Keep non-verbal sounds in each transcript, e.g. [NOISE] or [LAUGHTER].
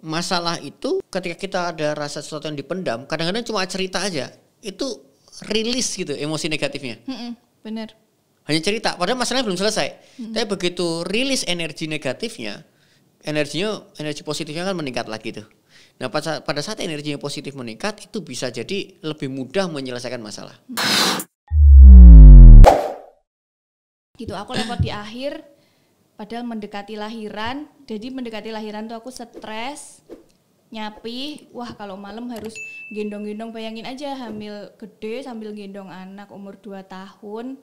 masalah itu ketika kita ada rasa sesuatu yang dipendam, kadang-kadang cuma cerita aja. Itu rilis gitu emosi negatifnya. Mm -mm, bener. Hanya cerita, padahal masalahnya belum selesai. Mm -hmm. Tapi begitu rilis energi negatifnya, energinya energi positifnya kan meningkat lagi tuh. Nah pada, pada saat energinya positif meningkat itu bisa jadi lebih mudah menyelesaikan masalah. Gitu aku lewat di akhir padahal mendekati lahiran jadi mendekati lahiran tuh aku stres nyapi wah kalau malam harus gendong-gendong bayangin aja hamil gede sambil gendong anak umur 2 tahun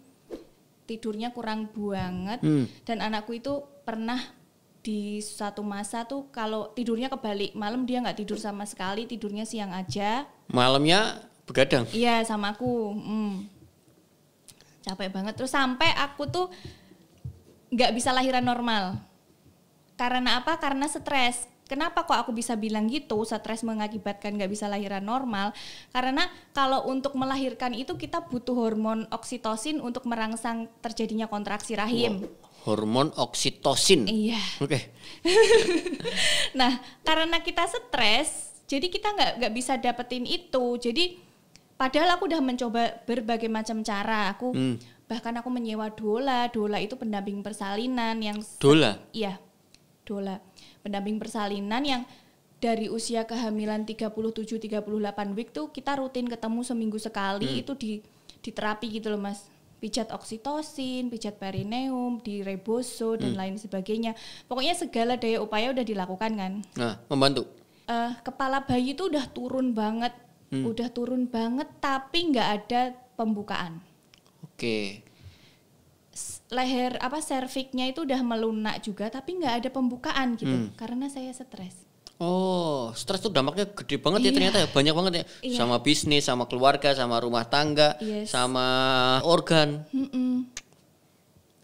tidurnya kurang banget hmm. dan anakku itu pernah di satu masa tuh kalau tidurnya kebalik malam dia nggak tidur sama sekali tidurnya siang aja malamnya begadang iya sama aku hmm. capek banget terus sampai aku tuh nggak bisa lahiran normal. Karena apa? Karena stres. Kenapa kok aku bisa bilang gitu? Stres mengakibatkan nggak bisa lahiran normal. Karena kalau untuk melahirkan itu kita butuh hormon oksitosin untuk merangsang terjadinya kontraksi rahim. Wow. Hormon oksitosin. Iya. Oke. Okay. [LAUGHS] nah, karena kita stres, jadi kita nggak nggak bisa dapetin itu. Jadi padahal aku udah mencoba berbagai macam cara. Aku hmm bahkan aku menyewa dola dola itu pendamping persalinan yang dola iya dola pendamping persalinan yang dari usia kehamilan 37 38 week tuh kita rutin ketemu seminggu sekali hmm. itu di di terapi gitu loh Mas. Pijat oksitosin, pijat perineum, di reboso dan hmm. lain sebagainya. Pokoknya segala daya upaya udah dilakukan kan. Nah, membantu. Uh, kepala bayi itu udah turun banget, hmm. udah turun banget tapi nggak ada pembukaan. Oke. Okay. Leher apa serviknya itu udah melunak juga tapi nggak ada pembukaan gitu hmm. karena saya stres. Oh, stres tuh dampaknya gede banget ya iya. ya ternyata ya banyak banget ya iya. sama bisnis, sama keluarga, sama rumah tangga, yes. sama organ. Mm -mm.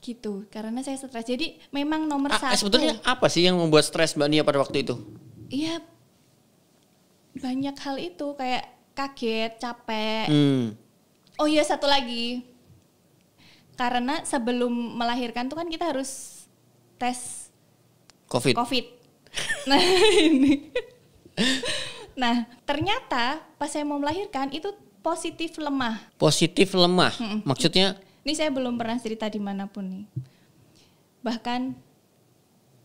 Gitu, karena saya stres. Jadi memang nomor A satu. Sebetulnya apa sih yang membuat stres mbak Nia pada waktu itu? Iya, banyak hal itu kayak kaget, capek. Mm. Oh iya satu lagi karena sebelum melahirkan tuh kan kita harus tes COVID. COVID. [LAUGHS] Nah, ini. Nah, ternyata pas saya mau melahirkan itu positif lemah. Positif lemah. Hmm. Maksudnya? Ini saya belum pernah cerita dimanapun nih. Bahkan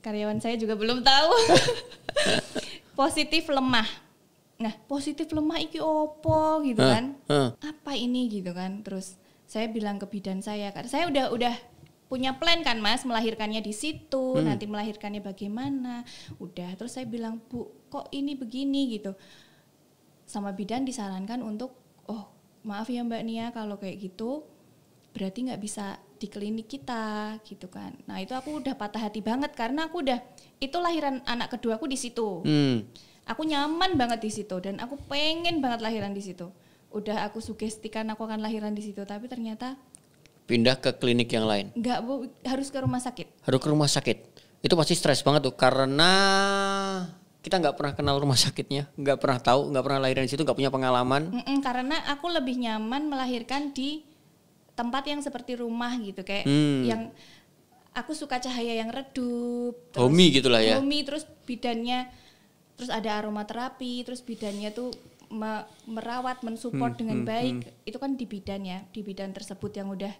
karyawan saya juga belum tahu. [LAUGHS] positif lemah. Nah, positif lemah iki opo gitu kan? Uh, uh. Apa ini gitu kan? Terus saya bilang ke bidan saya kan saya udah udah punya plan kan mas melahirkannya di situ hmm. nanti melahirkannya bagaimana udah terus saya bilang bu kok ini begini gitu sama bidan disarankan untuk oh maaf ya mbak Nia kalau kayak gitu berarti nggak bisa di klinik kita gitu kan nah itu aku udah patah hati banget karena aku udah itu lahiran anak kedua aku di situ hmm. aku nyaman banget di situ dan aku pengen banget lahiran di situ udah aku sugestikan aku akan lahiran di situ tapi ternyata pindah ke klinik yang lain. nggak Bu, harus ke rumah sakit. Harus ke rumah sakit. Itu pasti stres banget tuh karena kita nggak pernah kenal rumah sakitnya, nggak pernah tahu, nggak pernah lahiran di situ, nggak punya pengalaman. Mm -mm, karena aku lebih nyaman melahirkan di tempat yang seperti rumah gitu kayak hmm. yang aku suka cahaya yang redup. homi homey gitulah ya. Homey terus bidannya terus ada aromaterapi, terus bidannya tuh me merawat, mensupport hmm, dengan hmm, baik, hmm. itu kan di bidan ya, di bidan tersebut yang udah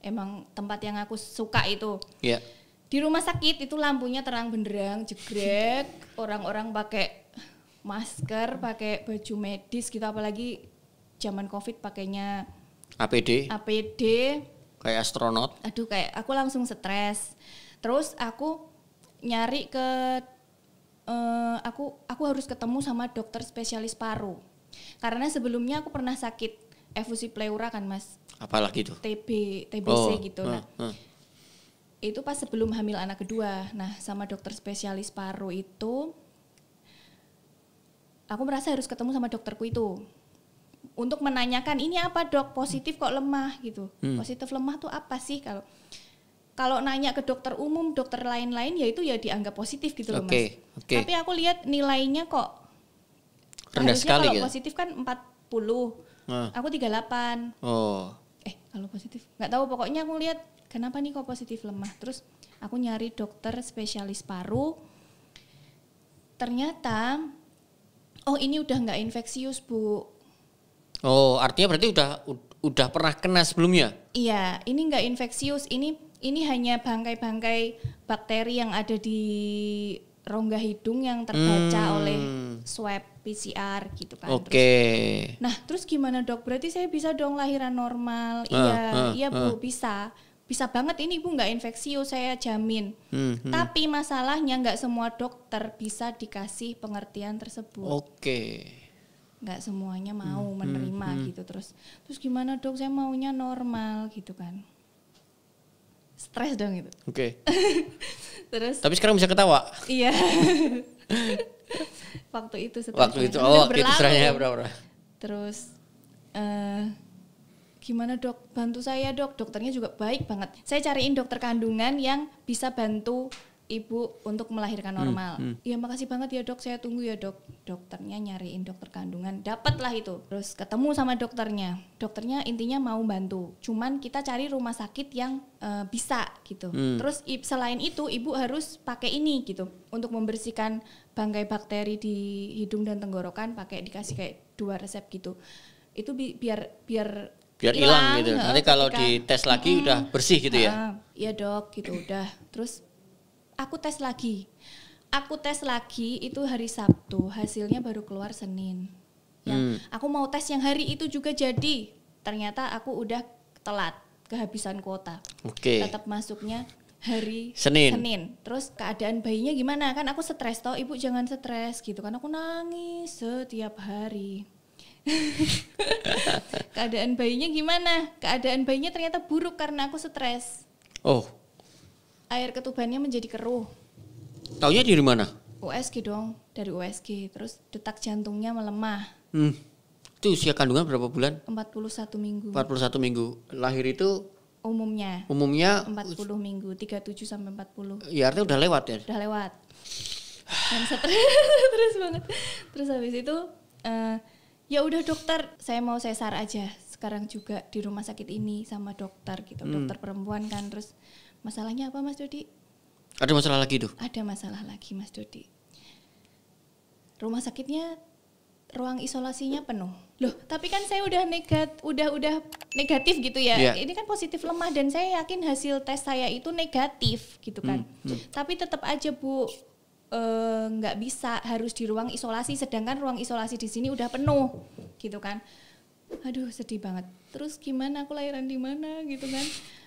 emang tempat yang aku suka itu. Yeah. Di rumah sakit itu lampunya terang benderang, jegrek, [LAUGHS] orang-orang pakai masker, pakai baju medis gitu apalagi zaman Covid pakainya APD. APD. Kayak astronot. Aduh kayak aku langsung stres. Terus aku nyari ke uh, aku aku harus ketemu sama dokter spesialis paru karena sebelumnya aku pernah sakit efusi pleura kan mas. Apalagi itu? TB, TBC oh, gitu. Ah, nah, uh, uh. itu pas sebelum hamil anak kedua. Nah sama dokter spesialis paru itu, aku merasa harus ketemu sama dokterku itu untuk menanyakan ini apa dok positif kok lemah gitu hmm. positif lemah tuh apa sih kalau kalau nanya ke dokter umum dokter lain-lain ya itu ya dianggap positif gitu okay. loh mas okay. tapi aku lihat nilainya kok rendah sekali kalau gitu. positif kan 40. Nah. Aku 38. Oh. Eh, kalau positif nggak tahu pokoknya aku lihat kenapa nih kok positif lemah. Terus aku nyari dokter spesialis paru. Ternyata oh ini udah nggak infeksius, Bu. Oh, artinya berarti udah udah pernah kena sebelumnya? Iya, ini nggak infeksius, ini ini hanya bangkai-bangkai bakteri yang ada di rongga hidung yang terbaca hmm. oleh swab. PCR gitu kan. Oke. Okay. nah, terus gimana dok? Berarti saya bisa dong lahiran normal? Uh, iya, uh, iya bu uh. bisa. Bisa banget ini bu nggak infeksius saya jamin. Hmm, hmm. Tapi masalahnya nggak semua dokter bisa dikasih pengertian tersebut. Oke. Okay nggak semuanya hmm, mau hmm, menerima hmm, gitu terus terus gimana dok saya maunya normal gitu kan stres dong itu oke okay. [LAUGHS] terus tapi sekarang bisa ketawa iya [LAUGHS] waktu itu setelah Waktu itu oh itu berapa? Terus uh, gimana dok bantu saya dok dokternya juga baik banget saya cariin dokter kandungan yang bisa bantu ibu untuk melahirkan hmm, normal. Hmm, hmm. Ya makasih banget ya dok, saya tunggu ya dok. Dokternya nyariin dokter kandungan, dapatlah itu. Terus ketemu sama dokternya. Dokternya intinya mau bantu. Cuman kita cari rumah sakit yang uh, bisa gitu. Hmm. Terus selain itu ibu harus pakai ini gitu untuk membersihkan bangkai bakteri di hidung dan tenggorokan. Pakai dikasih kayak dua resep gitu. Itu bi biar biar biar hilang gitu. Nanti kalau di tes lagi hmm, udah bersih gitu ya. Iya dok, gitu udah. Terus aku tes lagi aku tes lagi itu hari Sabtu hasilnya baru keluar Senin Ya, hmm. aku mau tes yang hari itu juga jadi ternyata aku udah telat kehabisan kuota okay. tetap masuknya hari Senin. Senin. Terus keadaan bayinya gimana? Kan aku stres tau? Ibu jangan stres gitu kan. Aku nangis setiap hari. [LAUGHS] keadaan bayinya gimana? Keadaan bayinya ternyata buruk karena aku stres. Oh air ketubannya menjadi keruh. Taunya dari mana? USG dong, dari USG. Terus detak jantungnya melemah. Hmm. Itu usia kandungan berapa bulan? 41 minggu. 41 minggu. Lahir itu umumnya. Umumnya 40 minggu, 37 sampai 40. Iya artinya udah lewat ya. Udah lewat. Dan stres, [LAUGHS] terus banget. Terus habis itu uh, ya udah dokter, saya mau sesar aja sekarang juga di rumah sakit ini sama dokter gitu, hmm. dokter perempuan kan terus Masalahnya apa Mas Dodi? Ada masalah lagi tuh? Ada masalah lagi Mas Dodi. Rumah sakitnya ruang isolasinya penuh. Loh, tapi kan saya udah negatif, udah udah negatif gitu ya. Yeah. Ini kan positif lemah dan saya yakin hasil tes saya itu negatif gitu kan. Hmm, hmm. Tapi tetap aja Bu eh, nggak e, bisa harus di ruang isolasi sedangkan ruang isolasi di sini udah penuh gitu kan aduh sedih banget terus gimana aku lahiran di mana gitu kan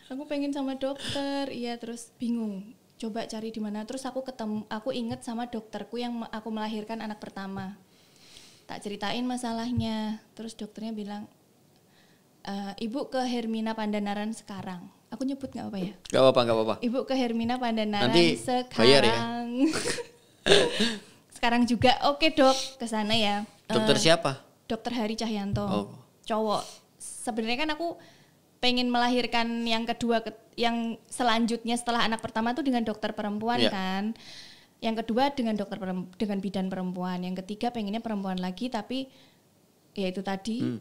aku pengen sama dokter iya terus bingung coba cari di mana terus aku ketemu aku inget sama dokterku yang aku melahirkan anak pertama tak ceritain masalahnya terus dokternya bilang e, ibu ke Hermina Pandanaran sekarang aku nyebut nggak apa ya nggak apa nggak apa ibu ke Hermina Pandanaran Nanti ya. sekarang ya. [LAUGHS] sekarang juga oke dok ke sana ya dokter uh, siapa dokter Hari Cahyanto oh. cowok sebenarnya kan aku pengen melahirkan yang kedua yang selanjutnya setelah anak pertama tuh dengan dokter perempuan yeah. kan yang kedua dengan dokter perempuan, dengan bidan perempuan yang ketiga pengennya perempuan lagi tapi ya itu tadi hmm.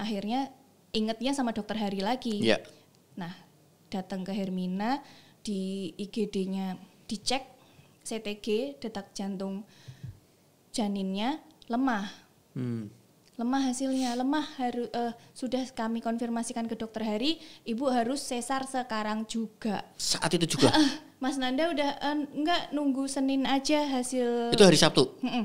akhirnya ingetnya sama dokter Hari lagi yeah. nah datang ke Hermina di IGD-nya dicek CTG detak jantung janinnya lemah hmm lemah hasilnya lemah harus uh, eh, sudah kami konfirmasikan ke dokter Hari ibu harus sesar sekarang juga saat itu juga ah, ah. Mas Nanda udah uh, enggak nunggu Senin aja hasil itu hari Sabtu mm -mm.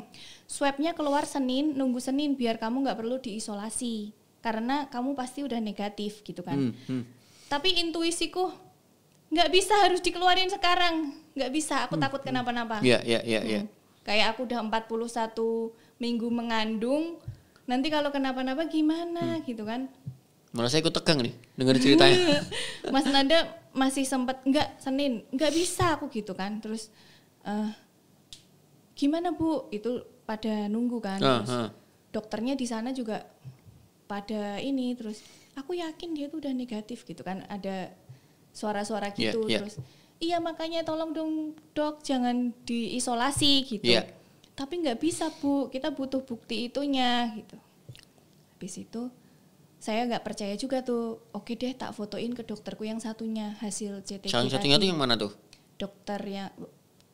swabnya keluar Senin nunggu Senin biar kamu nggak perlu diisolasi karena kamu pasti udah negatif gitu kan hmm, hmm. tapi intuisiku nggak bisa harus dikeluarin sekarang nggak bisa aku hmm, takut hmm. kenapa-napa ya hmm. ya, ya, ya. kayak aku udah 41 minggu mengandung nanti kalau kenapa-napa gimana hmm. gitu kan malah saya ikut tegang nih dengar ceritanya [LAUGHS] Mas Nanda masih sempat nggak Senin nggak bisa aku gitu kan terus uh, gimana bu itu pada nunggu kan uh, uh. dokternya di sana juga pada ini terus aku yakin dia tuh udah negatif gitu kan ada suara-suara iya, gitu yeah, yeah. terus iya makanya tolong dong dok jangan diisolasi gitu yeah tapi nggak bisa bu kita butuh bukti itunya gitu habis itu saya nggak percaya juga tuh oke deh tak fotoin ke dokterku yang satunya hasil CT yang satunya tuh yang mana tuh dokter yang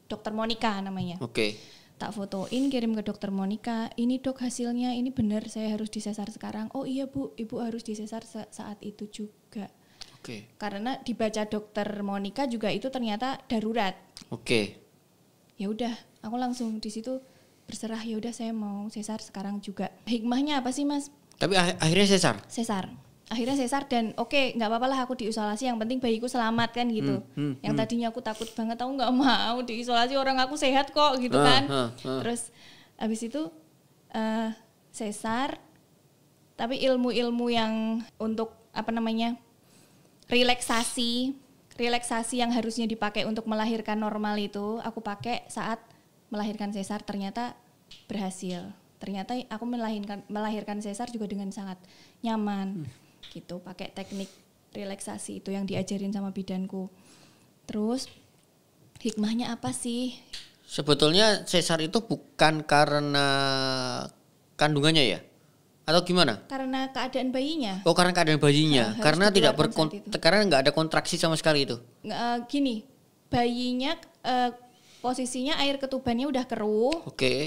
dokter Monica namanya oke okay. tak fotoin kirim ke dokter Monica ini dok hasilnya ini benar saya harus disesar sekarang oh iya bu ibu harus disesar saat itu juga oke okay. karena dibaca dokter Monica juga itu ternyata darurat oke okay. ya udah aku langsung di situ berserah ya udah saya mau sesar sekarang juga. Hikmahnya apa sih mas? Tapi ah, akhirnya sesar. Sesar. Akhirnya sesar dan oke okay, nggak apa-apa lah aku diisolasi yang penting bayiku selamat kan gitu. Hmm, hmm, yang hmm. tadinya aku takut banget tau nggak mau diisolasi orang aku sehat kok gitu uh, kan. uh, uh. Terus abis itu uh, eh, sesar tapi ilmu-ilmu yang untuk apa namanya relaksasi relaksasi yang harusnya dipakai untuk melahirkan normal itu aku pakai saat melahirkan sesar ternyata berhasil. Ternyata aku melahirkan melahirkan sesar juga dengan sangat nyaman. Hmm. Gitu, pakai teknik relaksasi itu yang diajarin sama bidanku. Terus hikmahnya apa sih? Sebetulnya sesar itu bukan karena kandungannya ya? Atau gimana? Karena keadaan bayinya. Oh, karena keadaan bayinya. Nah, karena tidak berkon karena nggak ada kontraksi sama sekali itu. Uh, gini, bayinya uh, posisinya air ketubannya udah keruh. Oke. Okay.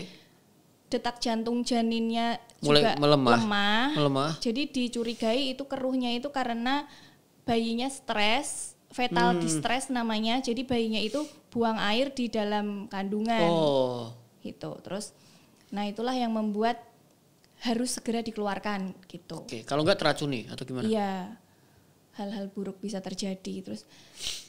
Detak jantung janinnya Mulai juga melemah. lemah. Melemah. Jadi dicurigai itu keruhnya itu karena bayinya stres, fetal hmm. distress namanya. Jadi bayinya itu buang air di dalam kandungan. Oh. Gitu. Terus nah itulah yang membuat harus segera dikeluarkan gitu. Oke, okay. kalau enggak teracuni atau gimana? Iya. Hal-hal buruk bisa terjadi. Terus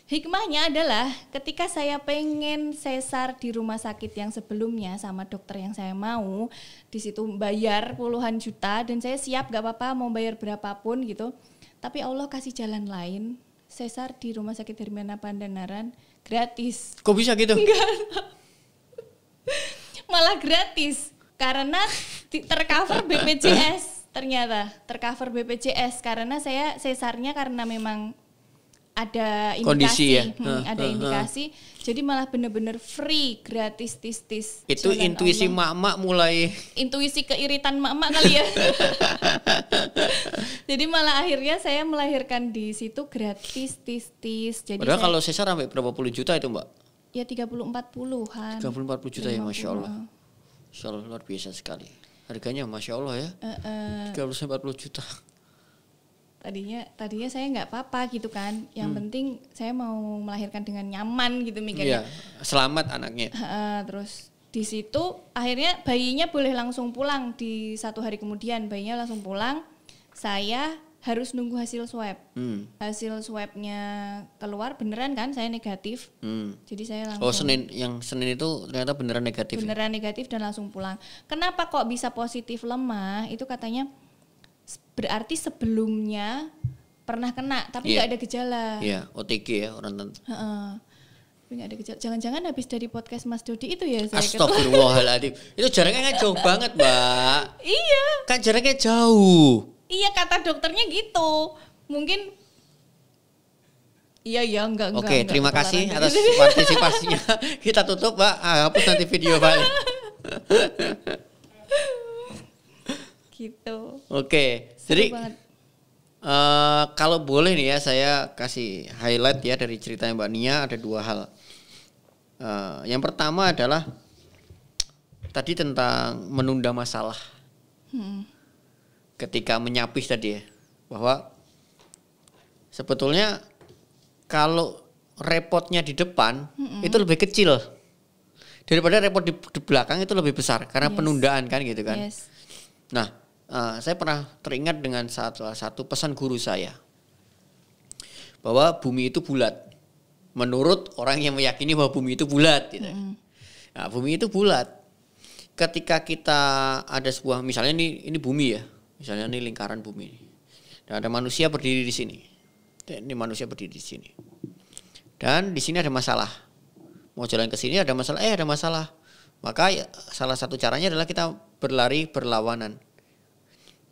Hikmahnya adalah ketika saya pengen sesar di rumah sakit yang sebelumnya sama dokter yang saya mau, di situ bayar puluhan juta dan saya siap gak apa-apa mau bayar berapapun gitu. Tapi Allah kasih jalan lain, sesar di rumah sakit Hermina Pandanaran gratis. Kok bisa gitu? Enggak. [LAUGHS] Malah gratis karena tercover BPJS ternyata tercover BPJS karena saya sesarnya karena memang ada indikasi, Kondisi ya? hmm, ada indikasi. Jadi malah bener-bener free, gratis, tis tis. Itu Jalan intuisi mak-mak mulai. Intuisi keiritan mak-mak kali ya. [LAUGHS] Jadi malah akhirnya saya melahirkan di situ gratis, tis tis. Jadi Padahal saya, kalau sesar sampai berapa puluh juta itu mbak? Ya 30 tiga puluh empat puluh juta 50. ya Masya Allah. Masya Allah luar biasa sekali. Harganya Masya Allah ya. tiga puluh empat puluh juta tadinya tadinya saya nggak apa-apa gitu kan yang hmm. penting saya mau melahirkan dengan nyaman gitu mikirnya iya, ya. selamat anaknya uh, terus di situ akhirnya bayinya boleh langsung pulang di satu hari kemudian bayinya langsung pulang saya harus nunggu hasil swab hmm. hasil swabnya keluar beneran kan saya negatif hmm. jadi saya oh, langsung oh senin yang senin itu ternyata beneran negatif ya? beneran ya? negatif dan langsung pulang kenapa kok bisa positif lemah itu katanya berarti sebelumnya pernah kena tapi iya. nggak yeah. ada gejala. Iya, yeah, OTG ya orang tentu. Uh-uh. Tapi nggak ada gejala. Jangan-jangan habis dari podcast Mas Dodi itu ya saya Astagfirullahaladzim. itu jaraknya kan jauh banget, Mbak. iya. Kan jaraknya jauh. Iya, kata dokternya gitu. Mungkin Iya iya enggak enggak. Oke, enggak, terima kasih atas [LAUGHS] partisipasinya. Kita tutup, Mbak. Ah, hapus nanti video mbak [LAUGHS] gitu oke okay. jadi Uh, kalau boleh nih ya saya kasih highlight ya dari ceritanya Mbak Nia ada dua hal. Uh, yang pertama adalah tadi tentang menunda masalah. Hmm. Ketika menyapis tadi ya bahwa sebetulnya kalau repotnya di depan hmm. itu lebih kecil daripada repot di, di belakang itu lebih besar karena yes. penundaan kan gitu kan. Yes. Nah, Eh, saya pernah teringat dengan salah satu pesan guru saya bahwa bumi itu bulat menurut orang yang meyakini bahwa bumi itu bulat gitu. Nah, bumi itu bulat. Ketika kita ada sebuah misalnya ini ini bumi ya. Misalnya ini lingkaran bumi. Dan ada manusia berdiri di sini. Dan ini manusia berdiri di sini. Dan di sini ada masalah. Mau jalan ke sini ada masalah, eh ada masalah. Maka salah satu caranya adalah kita berlari berlawanan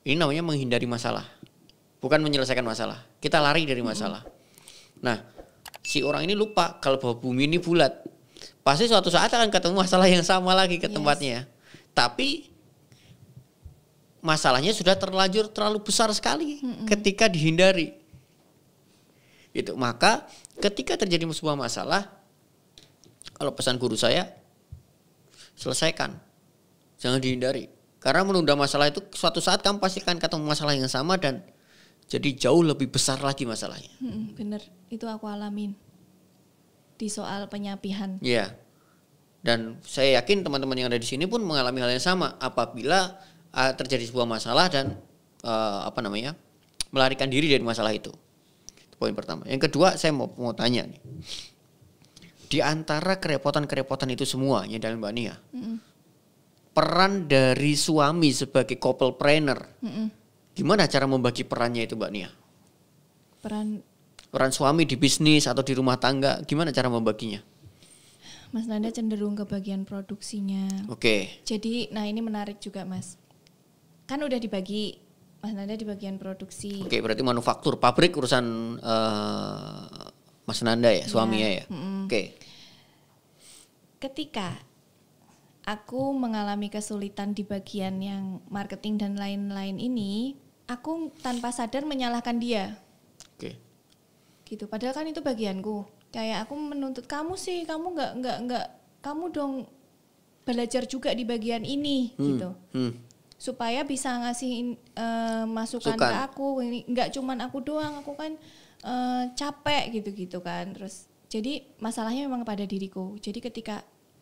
ini namanya menghindari masalah. Bukan menyelesaikan masalah. Kita lari dari masalah. Nah, si orang ini lupa kalau bahwa bumi ini bulat. Pasti suatu saat akan ketemu masalah yang sama lagi ke tempatnya. Yes. Tapi masalahnya sudah terlanjur terlalu besar sekali mm mm ketika dihindari. Itu maka ketika terjadi sebuah masalah kalau pesan guru saya selesaikan. Jangan dihindari. Karena menunda masalah itu suatu saat kamu pasti akan ketemu masalah yang sama dan jadi jauh lebih besar lagi masalahnya. Hmm, bener, itu aku alamin di soal penyapihan. Iya. Yeah. Dan saya yakin teman-teman yang ada di sini pun mengalami hal yang sama apabila uh, terjadi sebuah masalah dan uh, apa namanya melarikan diri dari masalah itu. Itu poin pertama. Yang kedua saya mau mau tanya nih. Di antara kerepotan-kerepotan itu semuanya, dalam Mbak Nia. Mm -hmm peran dari suami sebagai couple planner. Mm -mm. Gimana cara membagi perannya itu Mbak Nia? Peran peran suami di bisnis atau di rumah tangga, gimana cara membaginya? Mas Nanda cenderung ke bagian produksinya. Oke. Okay. Jadi, nah ini menarik juga Mas. Kan udah dibagi Mas Nanda di bagian produksi. Oke, okay, berarti manufaktur pabrik urusan uh, Mas Nanda ya, suaminya ya. ya? Mm -mm. Oke. Okay. Ketika aku mengalami kesulitan di bagian yang marketing dan lain-lain ini, aku tanpa sadar menyalahkan dia. Oke. Gitu. Padahal kan itu bagianku. Kayak aku menuntut kamu sih, kamu nggak nggak nggak, kamu dong belajar juga di bagian ini hmm. gitu. Hmm. Supaya bisa ngasih uh, eh, masukan Sukan. ke aku, Ini nggak cuman aku doang, aku kan uh, capek gitu-gitu kan. Terus jadi masalahnya memang pada diriku. Jadi ketika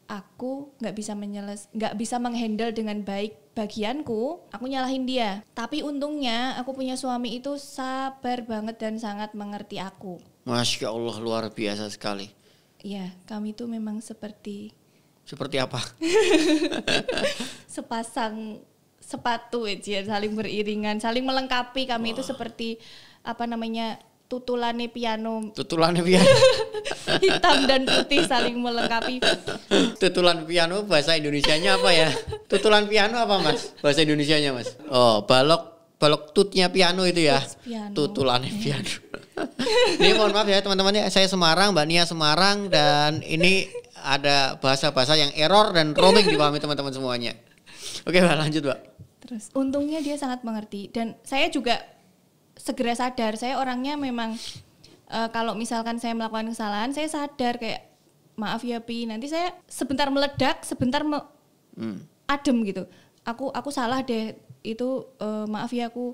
aku nggak bisa menyeles nggak bisa menghandle dengan baik bagianku aku nyalahin dia tapi untungnya aku punya suami itu sabar banget dan sangat mengerti aku masya allah luar biasa sekali ya kami itu memang seperti seperti apa [LAUGHS] sepasang sepatu ya saling beriringan saling melengkapi kami Wah. itu seperti apa namanya tutulane piano tutulane piano [LAUGHS] hitam dan putih saling melengkapi tutulan piano bahasa Indonesia-nya apa ya tutulan piano apa mas bahasa Indonesia-nya mas oh balok balok tutnya piano itu ya piano. tutulannya okay. piano ini mohon maaf ya teman-teman ya saya Semarang mbak Nia Semarang dan ini ada bahasa-bahasa yang error dan roaming dipahami teman-teman semuanya oke mbak lanjut mbak terus untungnya dia sangat mengerti dan saya juga segera sadar saya orangnya memang uh, kalau misalkan saya melakukan kesalahan saya sadar kayak maaf ya pi nanti saya sebentar meledak sebentar me hmm. adem gitu aku aku salah deh itu uh, maaf ya aku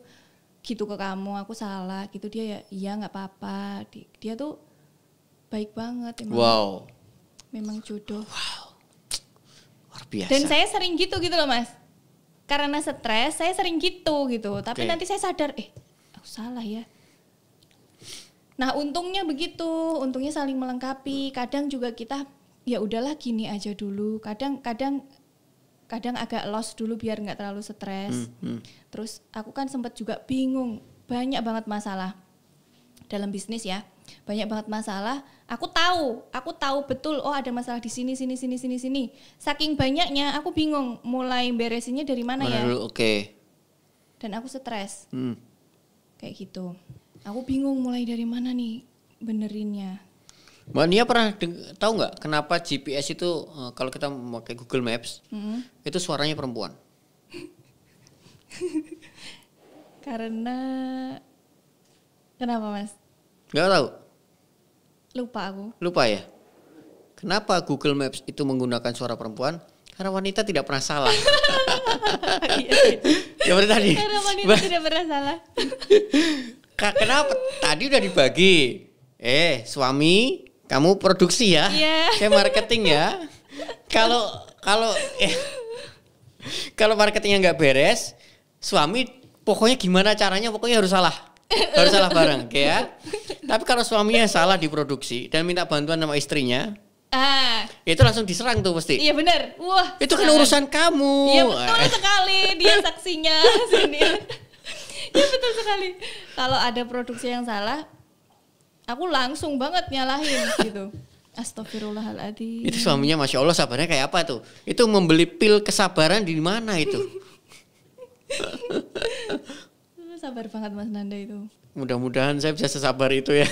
gitu ke kamu aku salah gitu dia ya iya nggak apa-apa dia tuh baik banget emang wow memang jodoh wow luar biasa dan saya sering gitu gitu loh mas karena stres saya sering gitu gitu okay. tapi nanti saya sadar eh salah ya nah untungnya begitu untungnya saling melengkapi kadang juga kita ya udahlah gini aja dulu kadang kadang kadang agak lost dulu biar nggak terlalu stres hmm, hmm. terus aku kan sempat juga bingung banyak banget masalah dalam bisnis ya banyak banget masalah. Aku tahu, aku tahu betul. Oh ada masalah di sini, sini, sini, sini, sini. Saking banyaknya, aku bingung mulai beresinnya dari mana, mana ya. Oke. Okay. Dan aku stres. Hmm kayak gitu aku bingung mulai dari mana nih benerinnya Mbak Nia pernah tahu nggak kenapa GPS itu eh, kalau kita memakai Google Maps mm-hmm. itu suaranya perempuan? [LAUGHS] Karena kenapa mas? Gak tahu. Lupa aku. Lupa ya. Kenapa Google Maps itu menggunakan suara perempuan? Karena wanita tidak pernah salah. [LAUGHS] Iya, iya. ya berarti. tadi. Karena wanita tidak pernah salah. Kenapa? Tadi udah dibagi. Eh, suami, kamu produksi ya. Yeah. Saya marketing ya. Kalau kalau eh, kalau marketingnya nggak beres, suami pokoknya gimana caranya pokoknya harus salah. Harus salah bareng, ya. Tapi kalau suaminya salah di produksi dan minta bantuan sama istrinya, Ah. Itu langsung diserang tuh pasti. Iya benar. Wah. Itu kan urusan kamu. Iya betul eh. sekali. Dia [LAUGHS] saksinya sini. Iya betul sekali. Kalau ada produksi yang salah, aku langsung banget nyalahin [LAUGHS] gitu. Astagfirullahaladzim. Itu suaminya masya Allah sabarnya kayak apa tuh? Itu membeli pil kesabaran di mana itu? [LAUGHS] Sabar banget Mas Nanda itu. Mudah-mudahan saya bisa sesabar itu ya.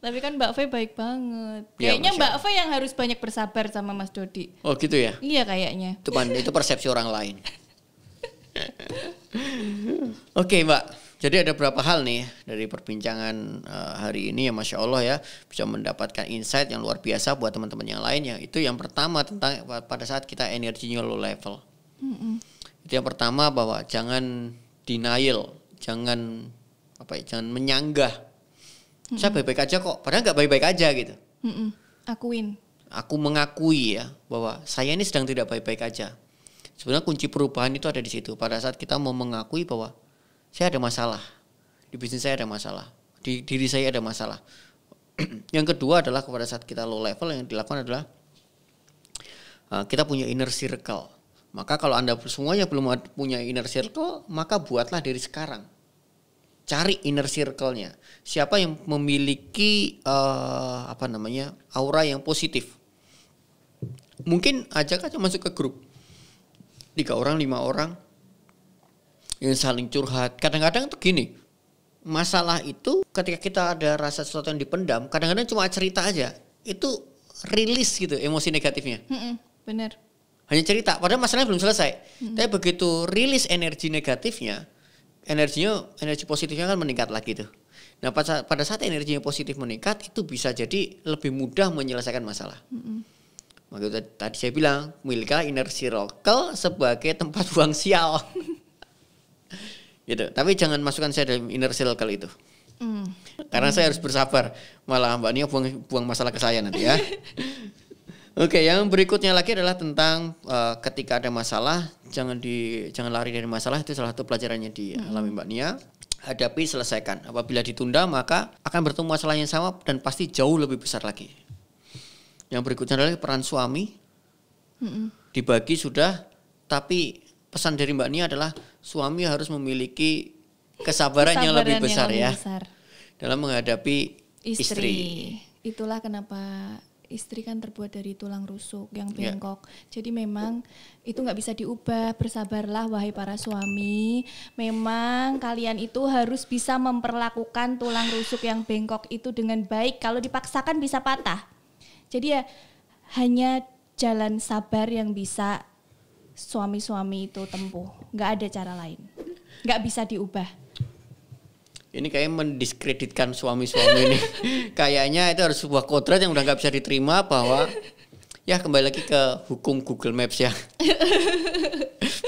Tapi kan Mbak Fe baik banget. Iya, ya, kayaknya Mbak Fe yang harus banyak bersabar sama Mas Dodi. Oh gitu ya? Iya kayaknya. Itu, itu persepsi orang lain. [LAUGHS] Oke okay, Mbak, jadi ada berapa hal nih dari perbincangan eh, hari ini ya Masya Allah ya bisa mendapatkan insight yang luar biasa buat teman-teman yang lain Yang Itu yang pertama tentang pada saat kita energinya low level. Mm-mm. Itu yang pertama bahwa jangan denial, jangan apa ya, jangan menyanggah Mm-mm. Saya baik-baik aja kok, padahal nggak baik-baik aja gitu. Mm-mm. Akuin. Aku mengakui ya bahwa saya ini sedang tidak baik-baik aja. Sebenarnya kunci perubahan itu ada di situ. Pada saat kita mau mengakui bahwa saya ada masalah di bisnis saya ada masalah, di diri saya ada masalah. [CLEARS THROAT] yang kedua adalah kepada saat kita low level yang dilakukan adalah uh, kita punya inner circle. Maka kalau Anda semuanya belum punya inner circle, maka buatlah dari sekarang cari inner circle-nya. Siapa yang memiliki uh, apa namanya? aura yang positif. Mungkin ajak aja kan masuk ke grup. Tiga orang, lima orang yang saling curhat. Kadang-kadang tuh gini, masalah itu ketika kita ada rasa sesuatu yang dipendam, kadang-kadang cuma cerita aja. Itu rilis gitu emosi negatifnya. Mm -mm, bener. Hanya cerita, padahal masalahnya belum selesai. Mm -mm. Tapi begitu rilis energi negatifnya, energinya energi positifnya kan meningkat lagi tuh. Nah pada pada saat energinya positif meningkat itu bisa jadi lebih mudah menyelesaikan masalah. Mm -hmm. Maka tadi saya bilang Milka Inner Circle sebagai tempat [LAUGHS] buang sial. gitu. Tapi jangan masukkan saya dalam Inner Circle itu. Mm. Karena mm. saya harus bersabar. Malah Mbak Nia buang, buang masalah ke saya nanti ya. [LAUGHS] Oke, yang berikutnya lagi adalah tentang uh, ketika ada masalah jangan di jangan lari dari masalah itu salah satu pelajarannya di hmm. Mbak Nia. Hadapi, selesaikan. Apabila ditunda maka akan bertemu masalah yang sama dan pasti jauh lebih besar lagi. Yang berikutnya adalah peran suami. Hmm. Dibagi sudah, tapi pesan dari Mbak Nia adalah suami harus memiliki kesabaran, kesabaran yang lebih besar yang lebih ya. Besar. Dalam menghadapi istri. istri. Itulah kenapa istri kan terbuat dari tulang rusuk yang bengkok. Ya. Yeah. Jadi memang itu nggak bisa diubah. Bersabarlah wahai para suami. Memang kalian itu harus bisa memperlakukan tulang rusuk yang bengkok itu dengan baik. Kalau dipaksakan bisa patah. Jadi ya hanya jalan sabar yang bisa suami-suami itu tempuh. Nggak ada cara lain. Nggak bisa diubah ini kayaknya mendiskreditkan suami-suami ini. [LAUGHS] kayaknya itu harus sebuah kodrat yang udah nggak bisa diterima bahwa ya kembali lagi ke hukum Google Maps ya. [LAUGHS]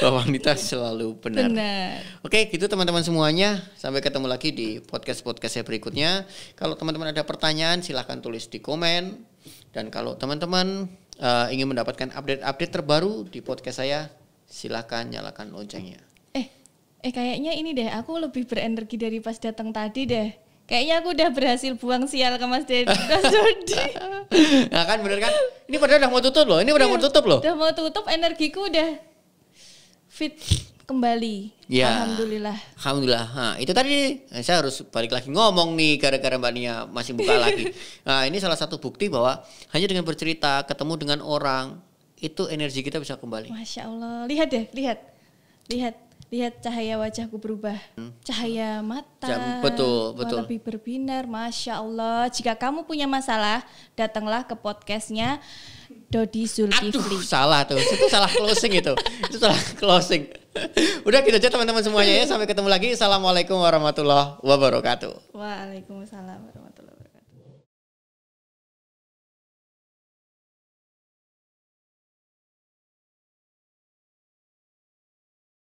bahwa wanita selalu benar. benar. Oke, gitu teman-teman semuanya. Sampai ketemu lagi di podcast-podcast saya berikutnya. Kalau teman-teman ada pertanyaan silahkan tulis di komen. Dan kalau teman-teman uh, ingin mendapatkan update-update terbaru di podcast saya, silahkan nyalakan loncengnya eh kayaknya ini deh aku lebih berenergi dari pas datang tadi deh kayaknya aku udah berhasil buang sial ke Mas Dedi. [LAUGHS] Mas Dodi. nah kan bener kan? Ini padahal udah mau tutup loh. Ini udah ya, mau iya, tutup loh. Udah mau tutup, energiku udah fit kembali. Ya. Alhamdulillah. Alhamdulillah. Nah, itu tadi eh, saya harus balik lagi ngomong nih gara-gara Mbak Nia masih buka [LAUGHS] lagi. Nah, ini salah satu bukti bahwa hanya dengan bercerita, ketemu dengan orang, itu energi kita bisa kembali. Masya Allah. Lihat deh, lihat. Lihat lihat cahaya wajahku berubah. Hmm. Cahaya mata. Jam, betul, betul. Lebih berbinar, masya Allah. Jika kamu punya masalah, datanglah ke podcastnya Dodi Zulkifli. Aduh, salah tuh. Itu salah closing itu. itu salah closing. Udah gitu aja teman-teman semuanya ya. Sampai ketemu lagi. Assalamualaikum warahmatullah wabarakatuh. Waalaikumsalam warahmatullahi